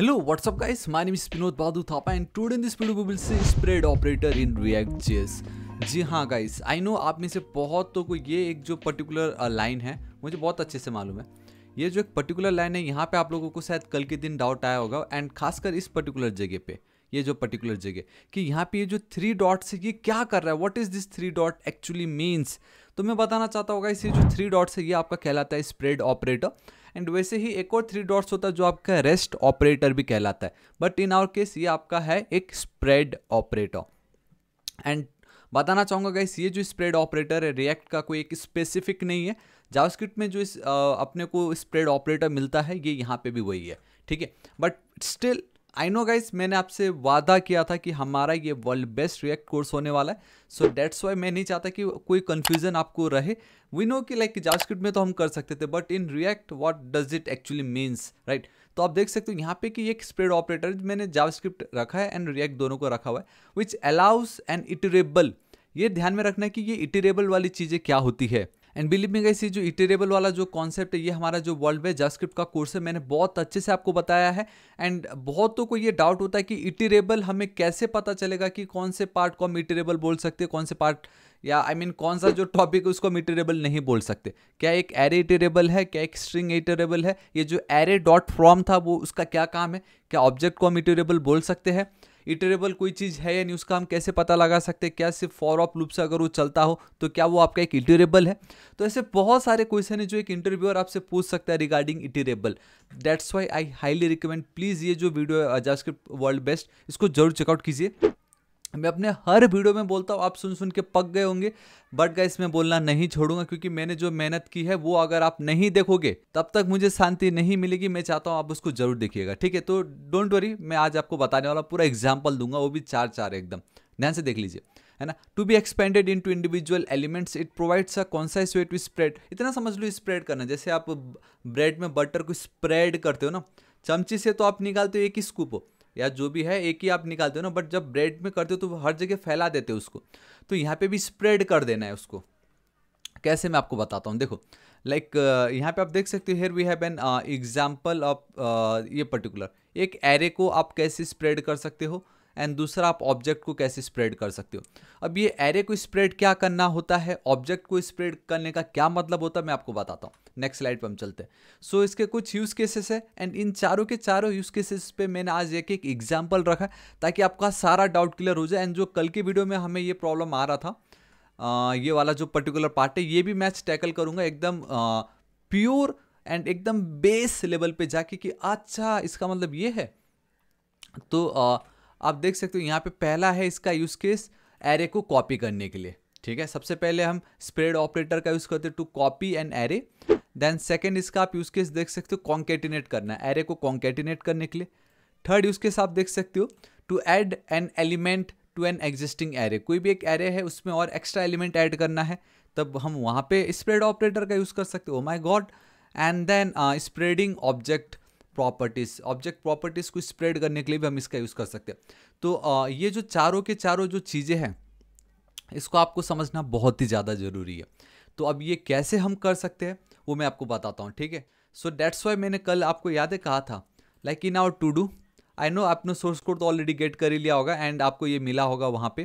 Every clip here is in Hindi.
Hello, what's up guys? My name is Pinod Badu Thapa and today in this video we will see spread operator in React.js. जी हाँ गाइस आई नो आप में से बहुत तो कोई ये एक जो पर्टिकुलर लाइन uh, है मुझे बहुत अच्छे से मालूम है ये जो एक पर्टिकुलर लाइन है यहाँ पे आप लोगों को शायद कल के दिन डाउट आया होगा एंड खासकर इस पर्टिकुलर जगह पे ये जो पर्टिकुलर जगह कि यहाँ पे ये जो थ्री डॉट्स है ये क्या कर रहा है what is this three dot actually means तो मैं बताना चाहता होगा इसे जो थ्री डॉट्स है ये आपका कहलाता है स्प्रेड ऑपरेटर एंड वैसे ही एक और थ्री डॉट्स होता है जो आपका रेस्ट ऑपरेटर भी कहलाता है बट इन आवर केस ये आपका है एक स्प्रेड ऑपरेटर एंड बताना चाहूँगा गाइस ये जो स्प्रेड ऑपरेटर है रिएक्ट का कोई एक स्पेसिफिक नहीं है जावास्क्रिप्ट में जो इस आ, अपने को स्प्रेड ऑपरेटर मिलता है ये यहाँ पे भी वही है ठीक है but still I know guys मैंने आपसे वादा किया था कि हमारा ये वर्ल्ड बेस्ट रिएक्ट कोर्स होने वाला है सो डेट्स वाई मैं नहीं चाहता कि कोई कन्फ्यूजन आपको रहे वी नो कि लाइक like, में तो हम कर सकते थे but in React what does it actually means right तो आप देख सकते हो यहाँ पे कि एक स्प्रेड ऑपरेटर मैंने जावास्क्रिप्ट रखा है एंड रिएक्ट दोनों को रखा हुआ है विच अलाउस एंड इटरेबल ये ध्यान में रखना है कि ये इटरेबल वाली चीज़ें क्या होती है एंड बिलीव मी गाइस ये जो इटेरेबल वाला जो कॉन्सेप्ट है ये हमारा जो वर्ल्ड वे जस्क्रिप्ट का कोर्स है मैंने बहुत अच्छे से आपको बताया है एंड बहुतों तो को ये डाउट होता है कि इटेरेबल हमें कैसे पता चलेगा कि कौन से पार्ट को हम इटरेबल बोल सकते हैं कौन से पार्ट या आई I मीन mean, कौन सा जो टॉपिक है उसको हम इटेरेबल नहीं बोल सकते क्या एक एरे इटेरेबल है क्या एक स्ट्रिंग इटेरेबल है ये जो एरे डॉट फ्रॉम था वो उसका क्या काम है क्या ऑब्जेक्ट को हम इटेरेबल बोल सकते हैं इटरेबल कोई चीज़ है या नहीं उसका हम कैसे पता लगा सकते हैं क्या सिर्फ फॉर ऑफ लूप से अगर वो चलता हो तो क्या वो आपका एक इटरेबल है तो ऐसे बहुत सारे क्वेश्चन है जो एक इंटरव्यूअर आपसे पूछ सकता है regarding iterable that's why I highly recommend please ये जो वीडियो है जावास्क्रिप्ट वर्ल्ड बेस्ट इसको जरूर चेकआउट कीजिए मैं अपने हर वीडियो में बोलता हूँ आप सुन सुन के पक गए होंगे बट गाइस मैं बोलना नहीं छोड़ूंगा क्योंकि मैंने जो मेहनत की है वो अगर आप नहीं देखोगे तब तक मुझे शांति नहीं मिलेगी मैं चाहता हूँ आप उसको जरूर देखिएगा ठीक है तो डोंट वरी मैं आज आपको बताने वाला पूरा एग्जाम्पल दूंगा वो भी चार चार एकदम ध्यान से देख लीजिए है ना to be expanded into individual elements it provides a concise way to spread इतना समझ लो स्प्रेड करना जैसे आप ब्रेड में बटर को स्प्रेड करते हो ना चमची से तो आप निकालते हो एक ही स्कूप हो या जो भी है एक ही आप निकालते हो ना बट जब ब्रेड में करते हो तो हर जगह फैला देते हो उसको तो यहाँ पे भी स्प्रेड कर देना है उसको कैसे मैं आपको बताता हूँ देखो लाइक like, यहाँ पे आप देख सकते हो here we have an example of ये पर्टिकुलर एक एरे को आप कैसे स्प्रेड कर सकते हो एंड दूसरा आप ऑब्जेक्ट को कैसे स्प्रेड कर सकते हो अब ये एरे को स्प्रेड क्या करना होता है ऑब्जेक्ट को स्प्रेड करने का क्या मतलब होता है मैं आपको बताता हूँ नेक्स्ट स्लाइड पर हम चलते हैं सो so, इसके कुछ यूज़ केसेस है एंड इन चारों के चारों यूज़ केसेस पे मैंने आज एक एक एग्जाम्पल रखा ताकि आपका सारा डाउट क्लियर हो जाए एंड जो कल की वीडियो में हमें ये प्रॉब्लम आ रहा था आ, ये वाला जो पर्टिकुलर पार्ट है ये भी मैच टैकल करूंगा एकदम प्योर एंड एकदम बेस लेवल पे जाके कि अच्छा इसका मतलब ये है तो आ, आप देख सकते हो यहाँ पे पहला है इसका यूज़ केस एरे को कॉपी करने के लिए ठीक है सबसे पहले हम स्प्रेड ऑपरेटर का यूज़ करते हैं to copy an array then second इसका आप यूज़ केस देख सकते हो कॉन्केटिनेट करना है एरे को कॉन्केटिनेट करने के लिए थर्ड यूज़ केस आप देख सकते हो to add an element to an existing array कोई भी एक एरे है उसमें और एक्स्ट्रा एलिमेंट ऐड करना है तब हम वहाँ पे स्प्रेड ऑपरेटर का यूज़ कर सकते हो my god and then spreading object properties object properties को स्प्रेड करने के लिए भी हम इसका यूज़ कर सकते हैं तो आ, ये जो चारों के चारों जो चीज़ें हैं इसको आपको समझना बहुत ही ज़्यादा ज़रूरी है तो अब ये कैसे हम कर सकते हैं वो मैं आपको बताता हूँ ठीक है सो डैट्स वाई मैंने कल आपको याद है कहा था like in our to do I know आपने सोर्स कोड तो ऑलरेडी गेट कर ही लिया होगा एंड आपको ये मिला होगा वहाँ पे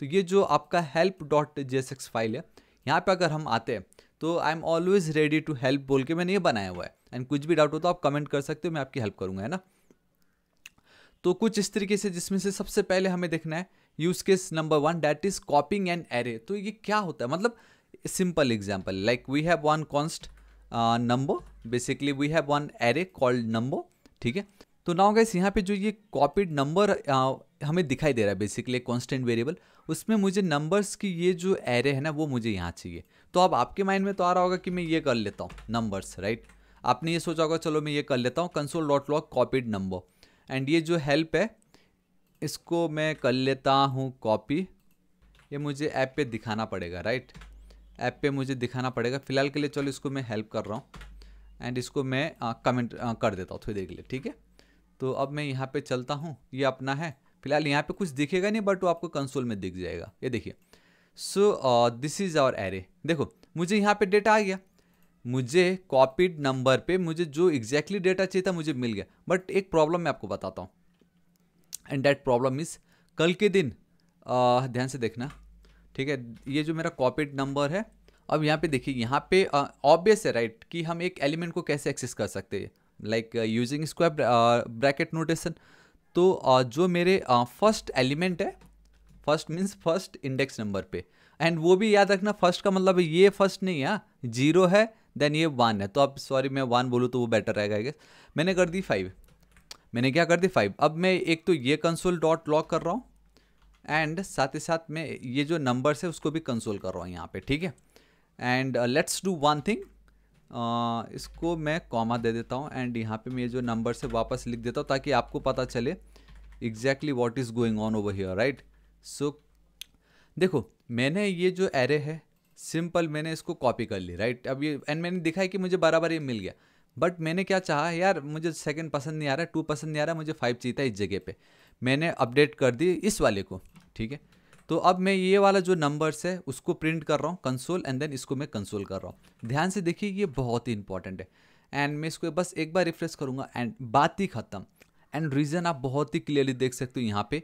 तो ये जो आपका हेल्प डॉट जे फाइल है यहाँ पे अगर हम आते हैं तो I am always ready to help बोल के मैंने ये बनाया हुआ है एंड कुछ भी डाउट हो तो आप कमेंट कर सकते हो मैं आपकी हेल्प करूंगा है ना तो कुछ इस तरीके से जिसमें से सबसे पहले हमें देखना है use case number one that is copying and array तो ये क्या होता है मतलब simple example like we have one const number basically we have one array called number ठीक है तो नाउ गैस यहाँ पे जो ये कॉपीड नंबर हमें दिखाई दे रहा है बेसिकली कॉन्स्टेंट वेरिएबल उसमें मुझे नंबर्स की ये जो एरे है ना वो मुझे यहाँ चाहिए तो अब आपके माइंड में तो आ रहा होगा कि मैं ये कर लेता हूँ नंबर्स राइट आपने ये सोचा होगा चलो मैं ये कर लेता हूँ console dot log copied number and ये जो हेल्प है इसको मैं कर लेता हूँ कॉपी ये मुझे ऐप पे दिखाना पड़ेगा राइट ऐप पे मुझे दिखाना पड़ेगा फिलहाल के लिए चलो इसको मैं हेल्प कर रहा हूँ एंड इसको मैं कमेंट कर देता हूँ थोड़ी देर के लिए ठीक है तो अब मैं यहाँ पे चलता हूँ ये अपना है फिलहाल यहाँ पे कुछ दिखेगा नहीं बट वो आपको कंसोल में दिख जाएगा ये देखिए so this is our array देखो मुझे यहाँ पे डेटा आ गया मुझे कॉपीड नंबर पे मुझे जो एग्जैक्टली डेटा चाहिए था मुझे मिल गया बट एक प्रॉब्लम मैं आपको बताता हूँ एंड डैट प्रॉब्लम इज़ कल के दिन uh, ध्यान से देखना ठीक है ये जो मेरा कॉपीड नंबर है अब यहाँ पे देखिए यहाँ पे ऑब्वियस uh, है राइट right, कि हम एक एलिमेंट को कैसे एक्सेस कर सकते हैं like using square bracket notation तो uh, जो मेरे फर्स्ट uh, एलिमेंट है first means first index number पे एंड वो भी याद रखना फर्स्ट का मतलब ये फर्स्ट नहीं है जीरो हाँ। है देन ये वन है तो अब सॉरी मैं वन बोलूँ तो वो बेटर रहेगा आई मैंने कर दी फाइव मैंने क्या कर दी फाइव अब मैं एक तो ये कंसोल डॉट लॉक कर रहा हूँ एंड साथ ही साथ मैं ये जो नंबर्स है उसको भी कंसोल कर रहा हूँ यहाँ पे ठीक है and let's do one thing ah, इसको मैं कॉमा दे देता हूँ एंड यहाँ पे मैं जो नंबर से वापस लिख देता हूँ ताकि आपको पता चले exactly what is going on over here right so देखो मैंने ये जो एरे है सिंपल मैंने इसको कॉपी कर ली राइट अब ये एंड मैंने दिखा है कि मुझे बराबर ये मिल गया बट मैंने क्या चाहा यार मुझे सेकंड पसंद नहीं आ रहा है टू पसंद नहीं आ रहा मुझे फाइव चाहिए था इस जगह पे मैंने अपडेट कर दी इस वाले को ठीक है तो अब मैं ये वाला जो नंबर्स है उसको प्रिंट कर रहा हूँ कंसोल एंड देन इसको मैं कंसोल कर रहा हूँ ध्यान से देखिए ये बहुत ही इंपॉर्टेंट है एंड मैं इसको बस एक बार रिफ्रेश करूँगा एंड बात ही ख़त्म एंड रीज़न आप बहुत ही क्लियरली देख सकते हो यहाँ पे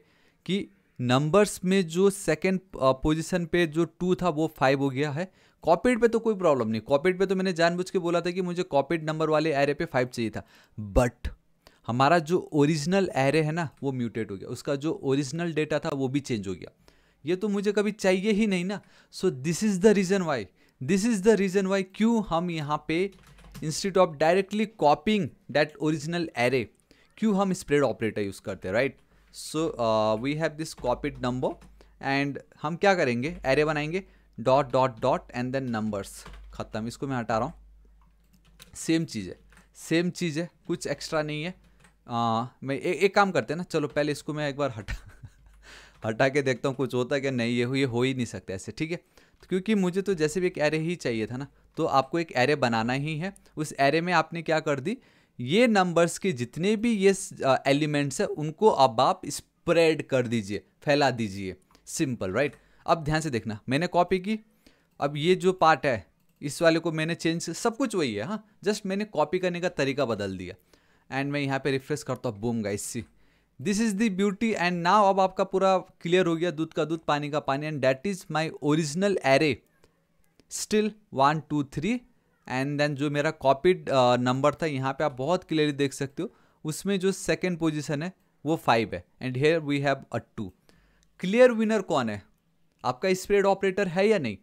कि नंबर्स में जो सेकेंड पोजिशन पे जो टू था वो फाइव हो गया है कॉपीड पे तो कोई प्रॉब्लम नहीं कॉपीड पे तो मैंने जानबूझ के बोला था कि मुझे कॉपीड नंबर वाले एरे पे फाइव चाहिए था बट हमारा जो ओरिजिनल एरे है ना वो म्यूटेट हो गया उसका जो ओरिजिनल डेटा था वो भी चेंज हो गया ये तो मुझे कभी चाहिए ही नहीं ना so this is the reason why this is the reason why क्यों हम यहाँ पे institute of directly copying that original array क्यों हम स्प्रेड ऑपरेटर यूज़ करते हैं right so we have this copied number and हम क्या करेंगे एरे बनाएंगे dot dot dot and then numbers ख़त्म इसको मैं हटा रहा हूँ सेम चीज़ है सेम चीज़ है कुछ एक्स्ट्रा नहीं है आ, uh, मैं ए, एक काम करते हैं ना चलो पहले इसको मैं एक बार हटा हटा के देखता हूँ कुछ होता है क्या नहीं ये हो ये हो ही नहीं सकता ऐसे ठीक है तो क्योंकि मुझे तो जैसे भी एक एरे ही चाहिए था ना तो आपको एक एरे बनाना ही है उस एरे में आपने क्या कर दी ये नंबर्स के जितने भी ये एलिमेंट्स हैं उनको अब आप स्प्रेड कर दीजिए फैला दीजिए सिंपल राइट अब ध्यान से देखना मैंने कॉपी की अब ये जो पार्ट है इस वाले को मैंने चेंज सब कुछ वही है हाँ जस्ट मैंने कॉपी करने का तरीका बदल दिया एंड मैं यहाँ पे रिफ्रेश करता हूँ boom guys see this is the beauty and now अब आपका पूरा क्लियर हो गया दूध का दूध पानी का पानी and that is my original array still one two three and then जो मेरा कॉपीड नंबर uh, था यहाँ पे आप बहुत क्लियरली देख सकते हो उसमें जो सेकेंड पोजिशन है वो फाइव है and here we have a to clear winner कौन है आपका स्प्रेड ऑपरेटर है या नहीं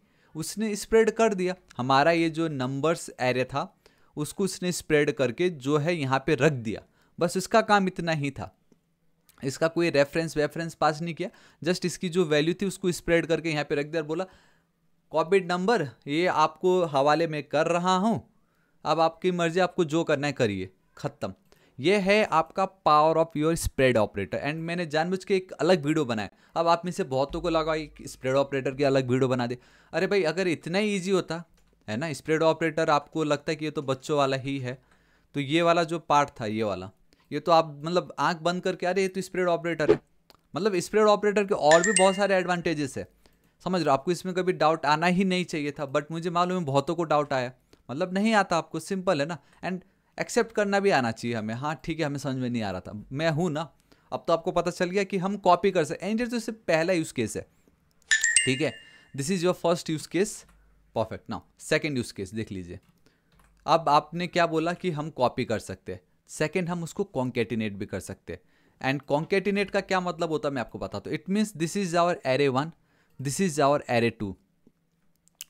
उसने स्प्रेड कर दिया हमारा ये जो नंबर्स एरे था उसको उसने स्प्रेड करके जो है यहाँ पे रख दिया बस इसका काम इतना ही था इसका कोई रेफरेंस वेफरेंस पास नहीं किया जस्ट इसकी जो वैल्यू थी उसको स्प्रेड करके यहाँ पे रख दिया और बोला कॉपिड नंबर ये आपको हवाले में कर रहा हूँ अब आपकी मर्ज़ी आपको जो करना है करिए ख़त्म ये है आपका power of your spread operator and मैंने जानबूझ के एक अलग वीडियो बनाया अब आप में से बहुतों को लगा एक स्प्रेड ऑपरेटर की अलग वीडियो बना दे अरे भाई अगर इतना ही ईजी होता है ना स्प्रेड ऑपरेटर आपको लगता है कि ये तो बच्चों वाला ही है तो ये वाला जो पार्ट था ये वाला ये तो आप मतलब आँख बंद करके आ रहे ये तो स्प्रेड ऑपरेटर है मतलब स्प्रेड ऑपरेटर के और भी बहुत सारे एडवांटेजेस है समझ रहे हो आपको इसमें कभी डाउट आना ही नहीं चाहिए था बट मुझे मालूम है बहुतों को डाउट आया मतलब नहीं आता आपको सिंपल है ना एंड एक्सेप्ट करना भी आना चाहिए हमें हाँ ठीक है हमें समझ में नहीं आ रहा था मैं हूँ ना अब तो आपको पता चल गया कि हम कॉपी कर सकते हैं ये तो इससे पहला यूज़ केस है ठीक है this is your first use case perfect now second use case देख लीजिए अब आपने क्या बोला कि हम कॉपी कर सकते हैं सेकेंड हम उसको कॉन्केटिनेट भी कर सकते हैं एंड कॉन्केटिनेट का क्या मतलब होता है मैं आपको बताता हूँ it means this is our array one this is our array two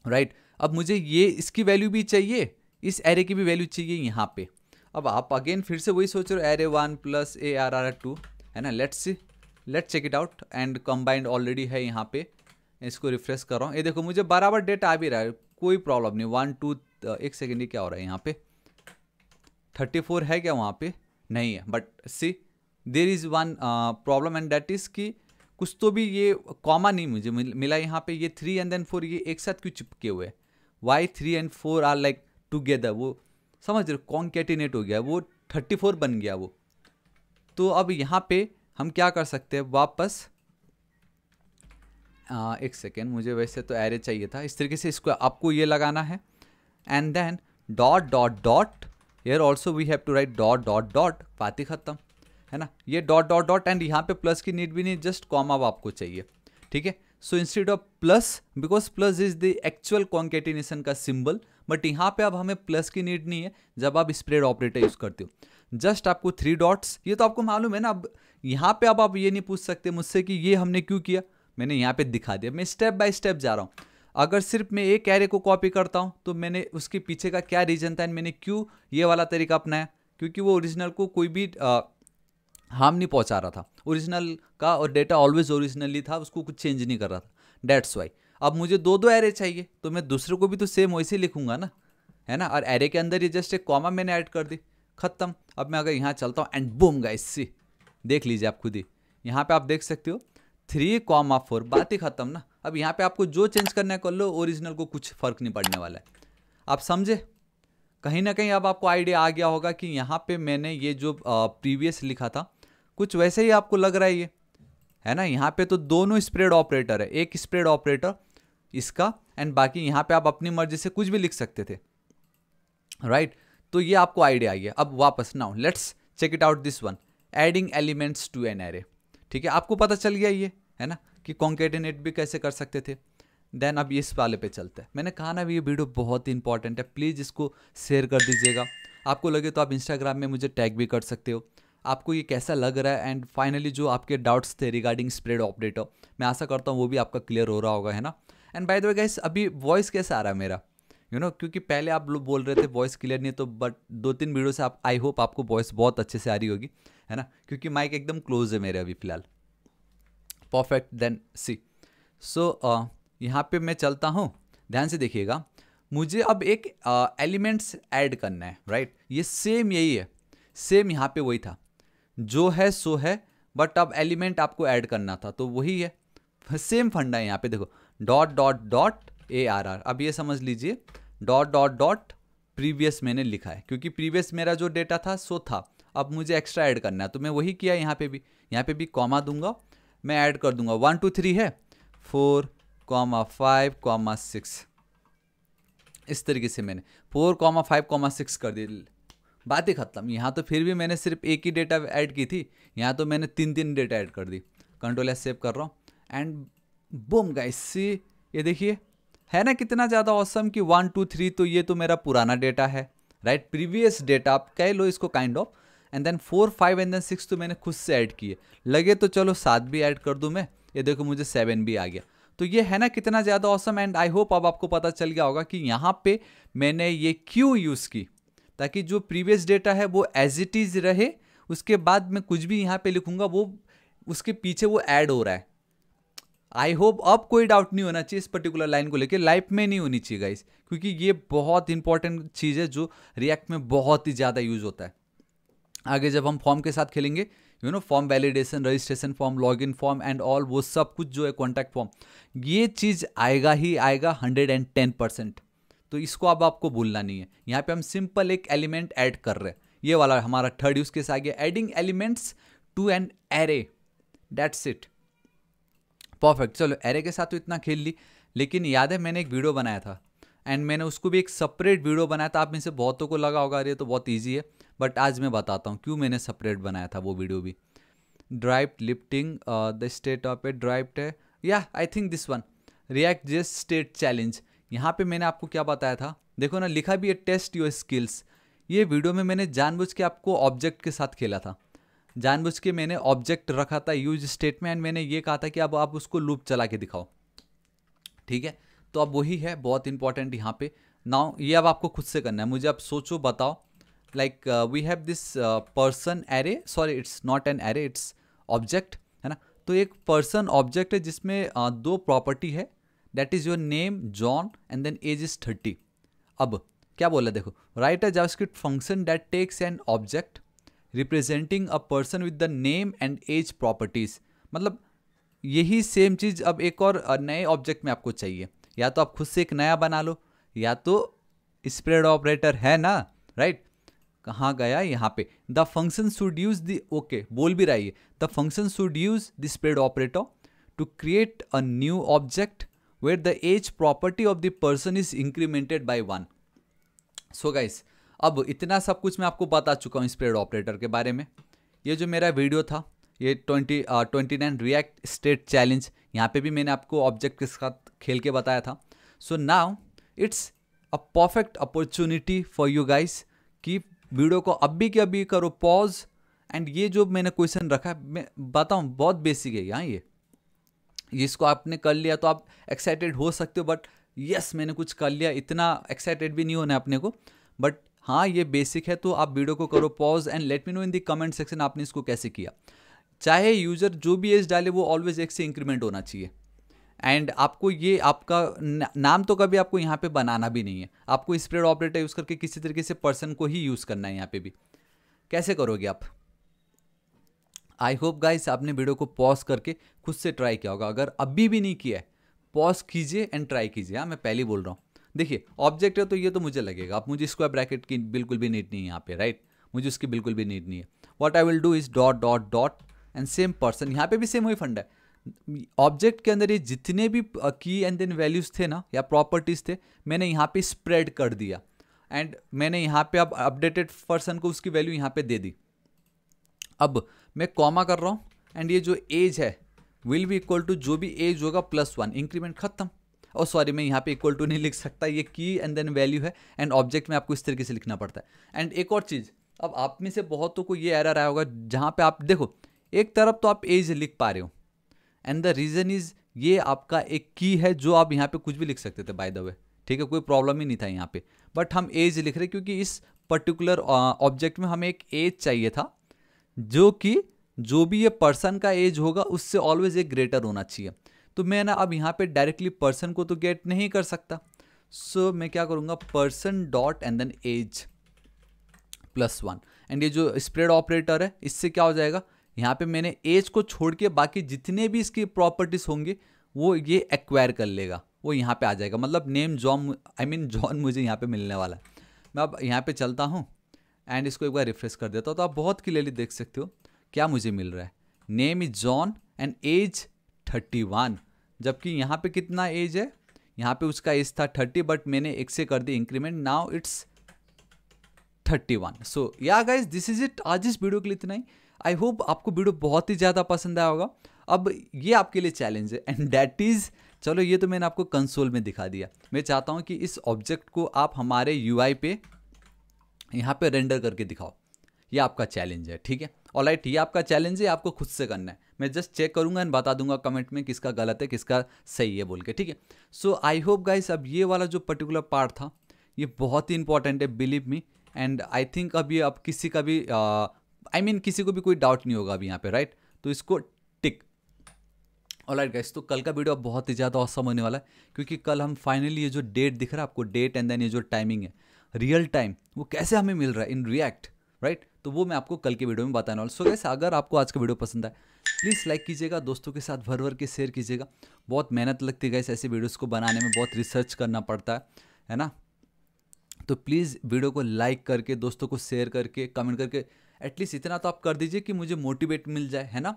right अब मुझे ये इसकी वैल्यू भी चाहिए इस एरे की भी वैल्यू चाहिए यहाँ पे अब आप अगेन फिर से वही सोच रहे हो array one plus A R R two है ना let's let's check it out and combined already है यहाँ पे इसको रिफ्रेश कर रहा हूँ ये देखो मुझे बराबर डेटा आ भी रहा है कोई प्रॉब्लम नहीं वन टू एक सेकेंड ही क्या हो रहा है यहाँ पे थर्टी फोर है क्या वहाँ पे नहीं है but see there is one problem and that is कि कुछ तो भी ये कॉमा नहीं मुझे मिला यहाँ पे ये थ्री एंड देन फोर ये एक साथ क्यों चिपके हुए why three and four are like together वो समझ रहे कॉन्केटिनेट हो गया वो थर्टी फोर बन गया वो तो अब यहाँ पे हम क्या कर सकते हैं वापस आ, एक सेकेंड मुझे वैसे तो एरे चाहिए था इस तरीके से इसको आपको ये लगाना है and then dot dot dot also we have to write dot dot dot dot फाति ख़त्म है ना ये डॉट डॉट डॉट एंड यहाँ पे प्लस की नीड भी नहीं जस्ट कॉमा आपको चाहिए ठीक है so instead of plus because plus is the actual concatenation का सिंबल बट यहाँ पे अब हमें प्लस की नीड नहीं है जब आप स्प्रेड ऑपरेटर यूज़ करते हो जस्ट आपको थ्री डॉट्स ये तो आपको मालूम है ना अब यहाँ पे अब आप ये नहीं पूछ सकते मुझसे कि ये हमने क्यों किया मैंने यहाँ पे दिखा दिया मैं स्टेप बाय स्टेप जा रहा हूँ अगर सिर्फ मैं एक कैरे को कॉपी करता हूँ तो मैंने उसके पीछे का क्या रीज़न था मैंने क्यों ये वाला तरीका अपनाया क्योंकि वो ओरिजिनल को कोई भी हार्म नहीं पहुँचा रहा था ओरिजिनल का और डेटा ऑलवेज ओरिजिनली था उसको कुछ चेंज नहीं कर रहा था डेट्स वाई अब मुझे दो दो एरे चाहिए तो मैं दूसरे को भी तो सेम वैसे लिखूंगा ना है ना और एरे के अंदर ये जस्ट एक कॉमा मैंने ऐड कर दी ख़त्म अब मैं अगर यहाँ चलता हूँ एंड बूम गाइस सी देख लीजिए आप खुद ही यहाँ पे आप देख सकते हो थ्री कॉमा फोर बात ही ख़त्म ना अब यहाँ पे आपको जो चेंज करना है कर लो ओरिजिनल को कुछ फ़र्क नहीं पड़ने वाला है आप समझे कहीं ना कहीं अब आपको आइडिया आ गया होगा कि यहाँ पे मैंने ये जो प्रीवियस लिखा था कुछ वैसे ही आपको लग रहा है ये है ना यहाँ पे तो दोनों स्प्रेड ऑपरेटर है एक स्प्रेड ऑपरेटर इसका एंड बाकी यहाँ पे आप अपनी मर्जी से कुछ भी लिख सकते थे राइट right? तो ये आपको आइडिया आ गया अब वापस now let's check it out this one adding elements to an array ठीक है आपको पता चल गया ये है ना कि कॉन्केटिनेट भी कैसे कर सकते थे देन अब इस वाले पे चलते हैं मैंने कहा ना अभी ये वीडियो बहुत ही इंपॉर्टेंट है प्लीज़ इसको शेयर कर दीजिएगा आपको लगे तो आप इंस्टाग्राम में मुझे टैग भी कर सकते हो आपको ये कैसा लग रहा है एंड फाइनली जो आपके डाउट्स थे रिगार्डिंग स्प्रेड ऑपडेट मैं आशा करता हूँ वो भी आपका क्लियर हो रहा होगा है ना and by the way guys अभी वॉइस कैसा आ रहा है मेरा यू you नो know, क्योंकि पहले आप लोग बोल रहे थे वॉइस क्लियर नहीं तो बट दो तीन वीडियो से आप आई होप आपको वॉइस बहुत अच्छे से आ रही होगी है ना क्योंकि माइक एकदम क्लोज है मेरे अभी फिलहाल परफेक्ट देन सी सो यहाँ पे मैं चलता हूँ ध्यान से देखिएगा मुझे अब एक एलिमेंट्स uh, ऐड करना है राइट ये सेम यही है सेम यहाँ पे वही था जो है सो है बट अब एलिमेंट आपको ऐड करना था तो वही है सेम फंडा है यहाँ पे देखो dot dot dot A R R अब ये समझ लीजिए डॉट डॉट डॉट प्रीवियस मैंने लिखा है क्योंकि प्रीवियस मेरा जो डेटा था सो था अब मुझे एक्स्ट्रा ऐड करना है तो मैं वही किया यहाँ पे भी यहाँ पे भी कॉमा दूंगा मैं ऐड कर दूंगा वन टू थ्री है four comma five comma six इस तरीके से मैंने four comma five comma six कर दी बातें ख़त्म यहाँ तो फिर भी मैंने सिर्फ एक ही डेटा ऐड की थी यहाँ तो मैंने तीन तीन डेटा ऐड कर दी कंट्रोल एस सेव कर रहा हूँ एंड बूम गाइस सी ये देखिए है ना कितना ज़्यादा औसम कि वन टू थ्री तो ये तो मेरा पुराना डेटा है राइट प्रीवियस डेटा आप कह लो इसको kind of and then four five and then six तो मैंने खुद से ऐड किए लगे तो चलो सात भी ऐड कर दूँ मैं ये देखो मुझे सेवन भी आ गया तो ये है ना कितना ज़्यादा औसम एंड आई होप अब आपको पता चल गया होगा कि यहाँ पे मैंने ये क्यों यूज़ की ताकि जो प्रीवियस डेटा है वो एज इट इज़ रहे उसके बाद मैं कुछ भी यहाँ पे लिखूँगा वो उसके पीछे वो ऐड हो रहा है आई होप अब कोई डाउट नहीं होना चाहिए इस पर्टिकुलर लाइन को लेकर लाइफ में नहीं होनी चाहिए गाइस क्योंकि ये बहुत इंपॉर्टेंट चीज़ है जो रिएक्ट में बहुत ही ज़्यादा यूज़ होता है आगे जब हम फॉर्म के साथ खेलेंगे you know form validation registration form log in form and all वो सब कुछ जो है कॉन्टैक्ट फॉर्म ये चीज़ आएगा ही आएगा हंड्रेड एंड टेन परसेंट तो इसको अब आपको भूलना नहीं है यहाँ पे हम सिंपल एक एलिमेंट ऐड कर रहे हैं ये वाला हमारा थर्ड यूज केस आ गया adding elements to an array that's it perfect चलो एरे के साथ तो इतना खेल ली लेकिन याद है मैंने एक वीडियो बनाया था एंड मैंने उसको भी एक सेपरेट वीडियो बनाया था आप में से बहुतों को लगा होगा अरे तो बहुत ईजी है बट आज मैं बताता हूँ क्यों मैंने सेपरेट बनाया था वो वीडियो भी drive lifting the state of a dripped है या I think this one React जिस स्टेट चैलेंज यहाँ पे मैंने आपको क्या बताया था देखो ना लिखा भी है टेस्ट योर स्किल्स ये वीडियो में मैंने जानबूझ के आपको ऑब्जेक्ट के साथ खेला था जानबूझ के मैंने ऑब्जेक्ट रखा था यूज स्टेट में एंड मैंने ये कहा था कि अब आप उसको लूप चला के दिखाओ ठीक है तो अब वही है बहुत इंपॉर्टेंट यहाँ पे नाउ ये अब आपको खुद से करना है मुझे आप सोचो बताओ like we have this person array sorry it's not an array it's object है ना तो एक पर्सन ऑब्जेक्ट है जिसमें uh, दो प्रॉपर्टी है that is your name John and then age is thirty अब क्या बोला देखो right a JavaScript function that takes an object representing a person with the name and age properties मतलब यही सेम चीज़ अब एक और uh, नए ऑब्जेक्ट में आपको चाहिए या तो आप खुद से एक नया बना लो या तो स्प्रेड ऑपरेटर है ना राइट कहाँ गया यहाँ पे the function should use the okay बोल भी रहा है the function should use the spread operator to create a new object where the age property of the person is incremented by one so guys अब इतना सब कुछ मैं आपको बता चुका हूँ स्प्रेड ऑपरेटर के बारे में ये जो मेरा वीडियो था ये twenty twenty nine React state challenge यहाँ पे भी मैंने आपको ऑब्जेक्ट के साथ खेल के बताया था so now it's a perfect opportunity for you guys कि वीडियो को अभी के अभी करो पॉज एंड ये जो मैंने क्वेश्चन रखा है मैं बताऊँ बहुत बेसिक है यहाँ ये इसको आपने कर लिया तो आप एक्साइटेड हो सकते हो बट यस मैंने कुछ कर लिया इतना एक्साइटेड भी नहीं होना अपने को बट हाँ ये बेसिक है तो आप वीडियो को करो pause and let me know in the comment section आपने इसको कैसे किया चाहे यूज़र जो भी एज डाले वो ऑलवेज एक से इंक्रीमेंट होना चाहिए एंड आपको ये आपका नाम तो कभी आपको यहाँ पे बनाना भी नहीं है आपको स्प्रेड ऑपरेटर यूज़ करके किसी तरीके से पर्सन को ही यूज़ करना है यहाँ पे भी कैसे करोगे आप आई होप गाइस आपने वीडियो को पॉज करके खुद से ट्राई किया होगा अगर अभी भी नहीं किया है पॉज कीजिए एंड ट्राई कीजिए हाँ मैं पहले बोल रहा हूँ देखिए ऑब्जेक्ट है तो ये तो मुझे लगेगा आप मुझे स्क्वायर ब्रैकेट की बिल्कुल भी नीड नहीं है यहाँ पे राइट मुझे उसकी बिल्कुल भी नीड नहीं है what I will do is dot dot dot and same person यहाँ पे भी सेम वही फंड है ऑब्जेक्ट के अंदर ये जितने भी की एंड देन वैल्यूज़ थे ना या प्रॉपर्टीज़ थे मैंने यहाँ पे स्प्रेड कर दिया एंड मैंने यहाँ पे अब अपडेटेड पर्सन को उसकी वैल्यू यहाँ पे दे दी अब मैं कॉमा कर रहा हूँ एंड ये जो एज है विल भी इक्वल टू जो भी एज होगा प्लस वन इंक्रीमेंट खत्म और oh, सॉरी मैं यहाँ पे इक्वल टू नहीं लिख सकता ये की एंड देन वैल्यू है एंड ऑब्जेक्ट में आपको इस तरीके से लिखना पड़ता है एंड एक और चीज़ अब आप में से बहुतों तो को ये एरर आया होगा जहाँ पे आप देखो एक तरफ तो आप एज लिख पा रहे हो एंड द रीज़न इज़ ये आपका एक की है जो आप यहाँ पे कुछ भी लिख सकते थे बाय द वे ठीक है कोई प्रॉब्लम ही नहीं था यहाँ पे बट हम एज लिख रहे क्योंकि इस पर्टिकुलर ऑब्जेक्ट में हमें एक एज चाहिए था जो कि जो भी ये पर्सन का एज होगा उससे ऑलवेज एक ग्रेटर होना चाहिए तो मैं ना अब यहाँ पे डायरेक्टली पर्सन को तो गेट नहीं कर सकता सो so, मैं क्या करूँगा person dot and then age plus one and ये जो स्प्रेड ऑपरेटर है इससे क्या हो जाएगा यहाँ पे मैंने एज को छोड़ के बाकी जितने भी इसकी प्रॉपर्टीज़ होंगे वो ये एक्वायर कर लेगा वो यहाँ पे आ जाएगा मतलब name John I mean John मुझे यहाँ पे मिलने वाला है मैं अब यहाँ पे चलता हूँ एंड इसको एक बार रिफ्रेश कर देता हूँ तो आप बहुत क्लियरली देख सकते हो क्या मुझे मिल रहा है name is John and age thirty one जबकि यहाँ पे कितना एज है यहाँ पे उसका एज था थर्टी बट मैंने एक से कर दी increment now it's thirty one so yeah guys this is it आज इस वीडियो के लिए इतना ही आई होप आपको वीडियो बहुत ही ज़्यादा पसंद आया होगा अब ये आपके लिए चैलेंज है एंड डैट इज़ चलो ये तो मैंने आपको कंसोल में दिखा दिया मैं चाहता हूँ कि इस ऑब्जेक्ट को आप हमारे यू पे यहाँ पे रेंडर करके दिखाओ ये आपका चैलेंज है ठीक है और लाइट ये आपका चैलेंज है आपको खुद से करना है मैं जस्ट चेक करूंगा एंड बता दूंगा कमेंट में किसका गलत है किसका सही है बोल के ठीक है सो आई होप गाइस अब ये वाला जो पर्टिकुलर पार्ट था ये बहुत ही इंपॉर्टेंट है believe me and I think अब ये अब किसी का भी uh, I I mean mean, किसी को भी कोई डाउट नहीं होगा अभी यहाँ पे राइट तो इसको टिक और राइट गाइस तो कल का वीडियो अब बहुत ही ज़्यादा औसम होने वाला है क्योंकि कल हम फाइनली ये जो डेट दिख रहा है आपको डेट एंड देन ये जो टाइमिंग है रियल टाइम वो कैसे हमें मिल रहा है इन रिएक्ट राइट तो वो मैं आपको कल के वीडियो में बताने वाला सो गैस अगर आपको आज का वीडियो पसंद आए प्लीज़ लाइक कीजिएगा दोस्तों के साथ भर भर के शेयर कीजिएगा बहुत मेहनत लगती है गैस ऐसे वीडियोस को बनाने में बहुत रिसर्च करना पड़ता है है ना तो प्लीज़ वीडियो को लाइक करके दोस्तों को शेयर करके कमेंट करके एटलीस्ट इतना तो आप कर दीजिए कि मुझे मोटिवेट मिल जाए है ना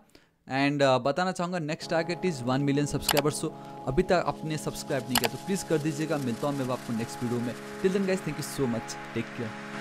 एंड uh, बताना चाहूँगा next target is one million subscribers so अभी तक आपने सब्सक्राइब नहीं किया तो प्लीज़ कर दीजिएगा मिलता हूँ मैं आपको नेक्स्ट वीडियो में till then guys thank you so much take care